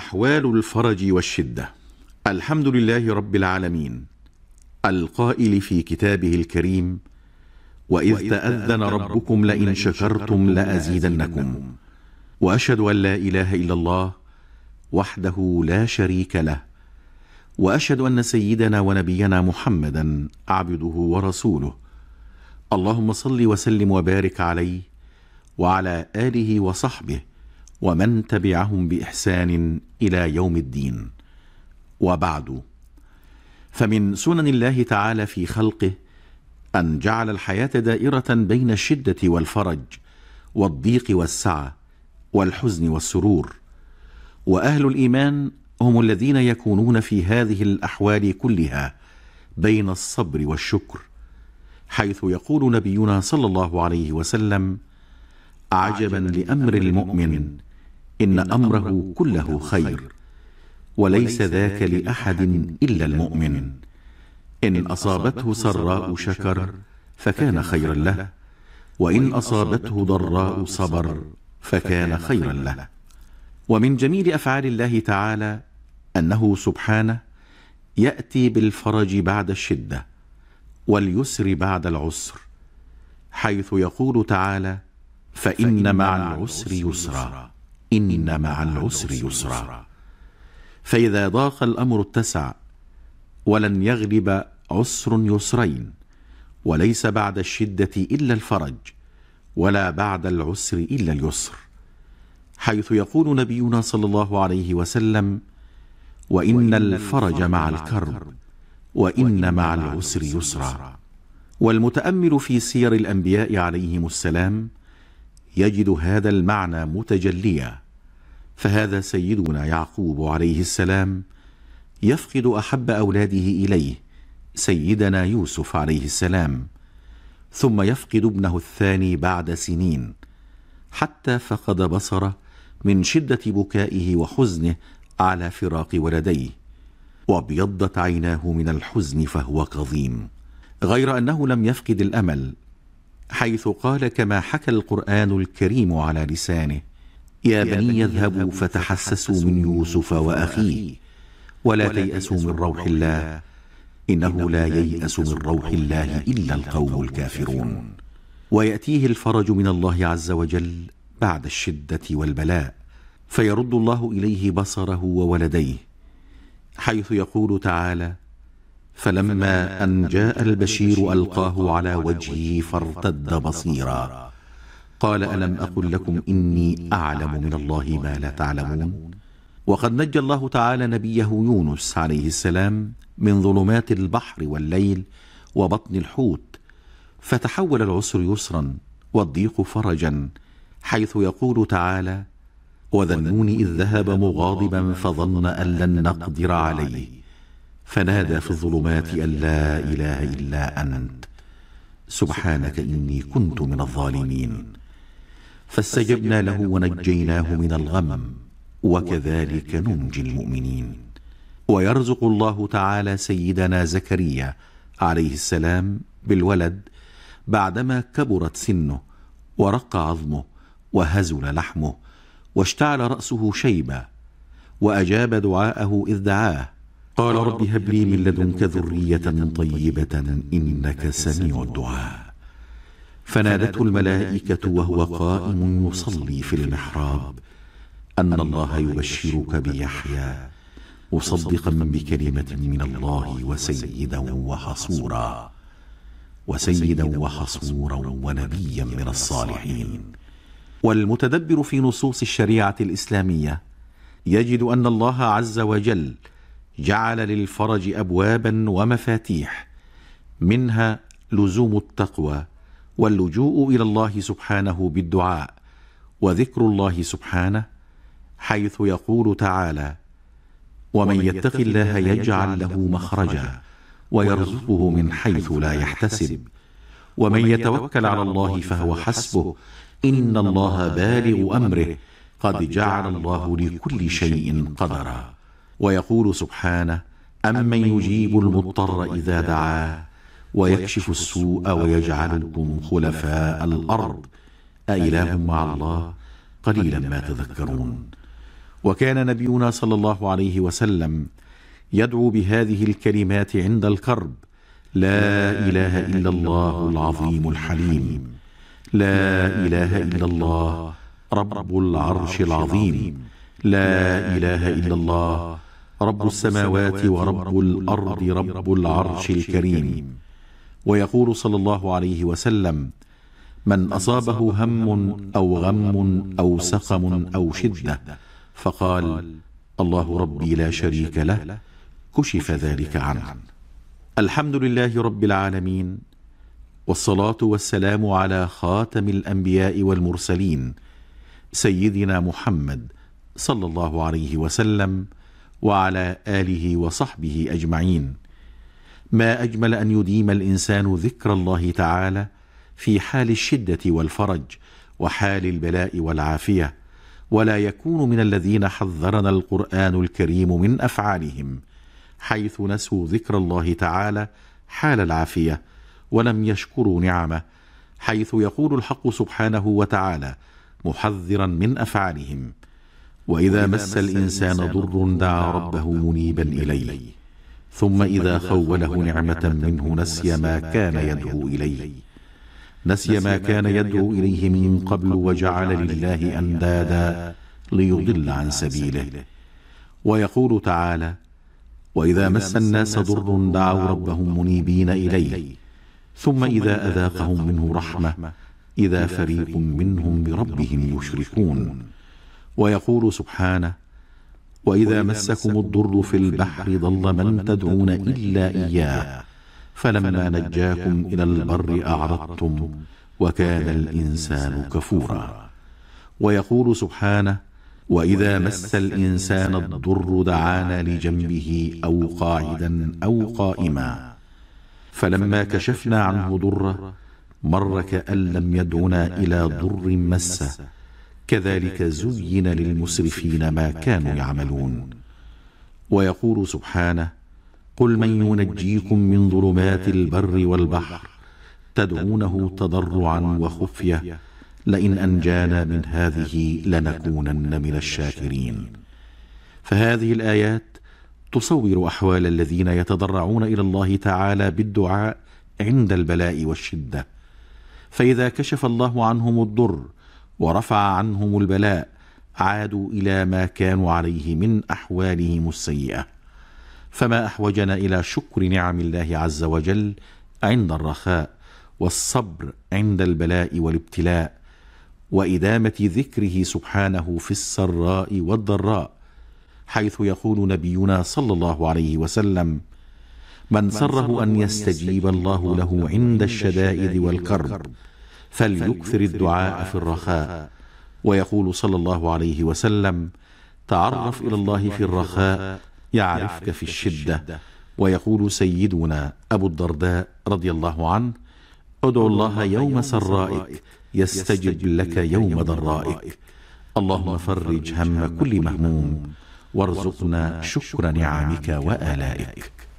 أحوال الفرج والشدة الحمد لله رب العالمين القائل في كتابه الكريم وإذ تأذن ربكم لئن شكرتم لأزيدنكم وأشهد أن لا إله إلا الله وحده لا شريك له وأشهد أن سيدنا ونبينا محمدا عبده ورسوله اللهم صل وسلم وبارك عليه وعلى آله وصحبه ومن تبعهم باحسان الى يوم الدين وبعد فمن سنن الله تعالى في خلقه ان جعل الحياه دائره بين الشده والفرج والضيق والسعه والحزن والسرور واهل الايمان هم الذين يكونون في هذه الاحوال كلها بين الصبر والشكر حيث يقول نبينا صلى الله عليه وسلم عجبا لامر المؤمن إن أمره كله خير وليس ذاك لأحد إلا المؤمن إن أصابته سراء شكر فكان خيرا له وإن أصابته ضراء صبر فكان خيرا له ومن جميل أفعال الله تعالى أنه سبحانه يأتي بالفرج بعد الشدة واليسر بعد العسر حيث يقول تعالى فإن مع العسر يسرا إن مع العسر يسرا فإذا ضاق الأمر اتسع ولن يغلب عسر يسرين وليس بعد الشدة إلا الفرج ولا بعد العسر إلا اليسر حيث يقول نبينا صلى الله عليه وسلم وإن الفرج مع الكرب وإن مع العسر يسرا والمتأمل في سير الأنبياء عليهم السلام يجد هذا المعنى متجليا فهذا سيدنا يعقوب عليه السلام يفقد أحب أولاده إليه سيدنا يوسف عليه السلام ثم يفقد ابنه الثاني بعد سنين حتى فقد بصره من شدة بكائه وحزنه على فراق ولديه وابيضت عيناه من الحزن فهو كظيم غير أنه لم يفقد الأمل حيث قال كما حكى القرآن الكريم على لسانه يا بني اذهبوا فتحسسوا من يوسف وأخيه ولا تيأسوا من روح الله إنه لا ييأس من روح الله إلا القوم الكافرون ويأتيه الفرج من الله عز وجل بعد الشدة والبلاء فيرد الله إليه بصره وولديه حيث يقول تعالى فلما أن جاء البشير ألقاه على وجهه فارتد بصيرا قال ألم أقل لكم إني أعلم من الله ما لا تعلمون وقد نجى الله تعالى نبيه يونس عليه السلام من ظلمات البحر والليل وبطن الحوت فتحول العسر يسرا والضيق فرجا حيث يقول تعالى وذنون إذ ذهب مغاضبا فظن أن لن نقدر عليه فنادى في الظلمات ان لا اله الا انت سبحانك اني كنت من الظالمين فاستجبنا له ونجيناه من الغم وكذلك ننجي المؤمنين ويرزق الله تعالى سيدنا زكريا عليه السلام بالولد بعدما كبرت سنه ورق عظمه وهزل لحمه واشتعل راسه شيبه واجاب دعاءه اذ دعاه قال رب هب لي من لدنك ذرية طيبة إنك سميع الدعاء فنادته الملائكة وهو قائم يصلي في المحراب أن الله يبشرك بيحيى مصدقا بكلمة من الله وسيدا وحصورا وسيدا وحصورا ونبيا من الصالحين والمتدبر في نصوص الشريعة الإسلامية يجد أن الله عز وجل جعل للفرج ابوابا ومفاتيح منها لزوم التقوى واللجوء الى الله سبحانه بالدعاء وذكر الله سبحانه حيث يقول تعالى ومن يتق الله يجعل له مخرجا ويرزقه من حيث لا يحتسب ومن يتوكل على الله فهو حسبه ان الله بالغ امره قد جعل الله لكل شيء قدرا ويقول سبحانه أمن يجيب المضطر إذا دعاه ويكشف السوء ويجعلكم خلفاء الأرض أإله مع الله قليلا ما تذكرون وكان نبينا صلى الله عليه وسلم يدعو بهذه الكلمات عند الكرب لا إله إلا الله العظيم الحليم لا إله إلا الله رب العرش العظيم لا إله إلا الله رب السماوات ورب الأرض رب العرش الكريم ويقول صلى الله عليه وسلم من أصابه هم أو غم أو سقم أو شدة فقال الله ربي لا شريك له كشف ذلك عنه الحمد لله رب العالمين والصلاة والسلام على خاتم الأنبياء والمرسلين سيدنا محمد صلى الله عليه وسلم وعلى آله وصحبه أجمعين ما أجمل أن يديم الإنسان ذكر الله تعالى في حال الشدة والفرج وحال البلاء والعافية ولا يكون من الذين حذرنا القرآن الكريم من أفعالهم حيث نسوا ذكر الله تعالى حال العافية ولم يشكروا نعمه حيث يقول الحق سبحانه وتعالى محذرا من أفعالهم واذا مس الانسان ضر دعا ربه منيبا اليه ثم اذا خوله نعمه منه نسي ما كان يدعو اليه نسي ما كان يدعو اليه من قبل وجعل لله اندادا ليضل عن سبيله ويقول تعالى واذا مس الناس ضر دعوا ربهم منيبين اليه ثم اذا اذاقهم منه رحمه اذا فريق منهم بربهم يشركون ويقول سبحانه واذا مسكم الضر في البحر ضل من تدعون الا اياه فلما نجاكم الى البر اعرضتم وكان الانسان كفورا ويقول سبحانه واذا مس الانسان الضر دعانا لجنبه او قاعدا او قائما فلما كشفنا عنه ضره مر كان لم يدعنا الى ضر مسه كذلك زين للمسرفين ما كانوا يعملون ويقول سبحانه قل من ينجيكم من ظلمات البر والبحر تدعونه تضرعا وخفيه لئن انجانا من هذه لنكونن من الشاكرين فهذه الايات تصور احوال الذين يتضرعون الى الله تعالى بالدعاء عند البلاء والشده فاذا كشف الله عنهم الضر ورفع عنهم البلاء عادوا إلى ما كانوا عليه من أحوالهم السيئة فما أحوجنا إلى شكر نعم الله عز وجل عند الرخاء والصبر عند البلاء والابتلاء وإدامة ذكره سبحانه في السراء والضراء حيث يقول نبينا صلى الله عليه وسلم من سره أن يستجيب الله له عند الشدائد والكرب فليكثر الدعاء في الرخاء ويقول صلى الله عليه وسلم تعرف إلى الله في الرخاء يعرفك في الشدة ويقول سيدنا أبو الدرداء رضي الله عنه ادعو الله يوم سرائك يستجب لك يوم ضرائك اللهم فرج هم كل مهموم وارزقنا شكر نعمك وآلائك